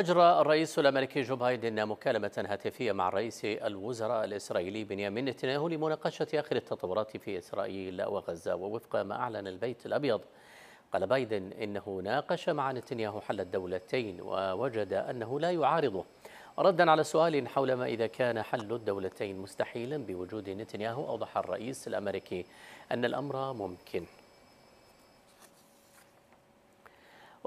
أجرى الرئيس الأمريكي جو بايدن مكالمة هاتفية مع رئيس الوزراء الإسرائيلي بنيامين نتنياهو لمناقشة آخر التطورات في إسرائيل وغزة ووفق ما أعلن البيت الأبيض قال بايدن إنه ناقش مع نتنياهو حل الدولتين ووجد أنه لا يعارضه ردا على سؤال حول ما إذا كان حل الدولتين مستحيلا بوجود نتنياهو أوضح الرئيس الأمريكي أن الأمر ممكن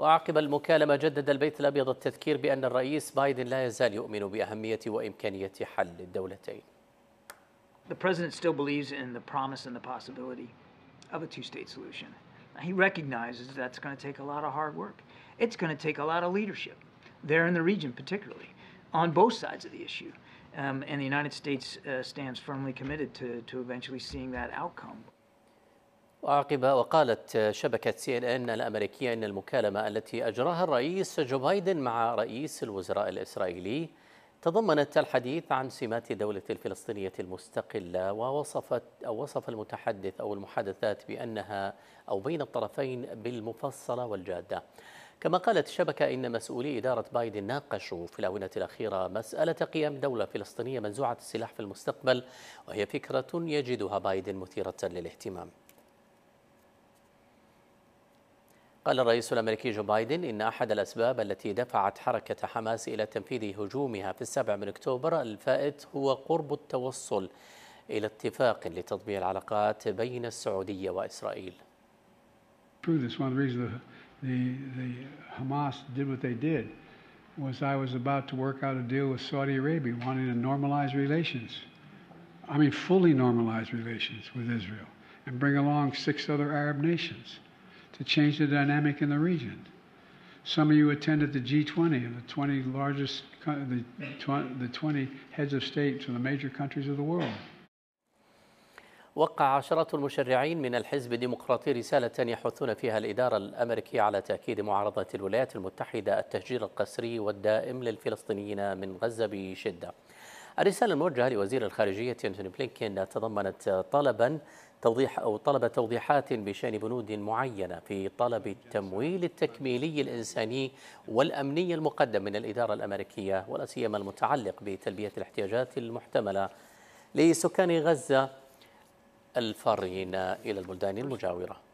وعقب المكالمة جدد البيت الأبيض التذكير بأن الرئيس بايدن لا يزال يؤمن بأهمية وإمكانية حل الدولتين The president still believes in the promise and the possibility of a two-state solution. He recognizes that's going to take a lot of hard work. It's going to take a lot of leadership, there in the region particularly, on both sides of the issue. Um, and the United States uh, stands firmly committed to, to eventually seeing that outcome. وعقب وقالت شبكة سي ان ان الأمريكية أن المكالمة التي أجراها الرئيس جو بايدن مع رئيس الوزراء الإسرائيلي تضمنت الحديث عن سمات الدولة الفلسطينية المستقلة ووصفت أو وصف المتحدث أو المحادثات بأنها أو بين الطرفين بالمفصلة والجادة كما قالت الشبكة إن مسؤولي إدارة بايدن ناقشوا في الآونة الأخيرة مسألة قيام دولة فلسطينية منزوعة السلاح في المستقبل وهي فكرة يجدها بايدن مثيرة للاهتمام قال الرئيس الأمريكي جو بايدن إن أحد الأسباب التي دفعت حركة حماس إلى تنفيذ هجومها في السابع من أكتوبر الفائت هو قرب التوصل إلى اتفاق لتطبيع العلاقات بين السعودية وإسرائيل and bring along six other Arab nations. to change the dynamic in the region. Some of you attended the G20, the 20 largest, the 20 heads of state from the major countries of the world. وقع عشرات المشرعين من الحزب الديمقراطي رسالة يحثون فيها الإدارة الأمريكية على تأكيد معارضة الولايات المتحدة التهجير القسري والدائم للفلسطينيين من غزة بشدة. الرسالة الموجهة لوزير الخارجية أنتوني بلينكين تضمنت طلبا توضيح أو طلب توضيحات بشأن بنود معينة في طلب التمويل التكميلي الإنساني والأمني المقدم من الإدارة الأمريكية ولا سيما المتعلق بتلبية الاحتياجات المحتملة لسكان غزة الفارين إلى البلدان المجاورة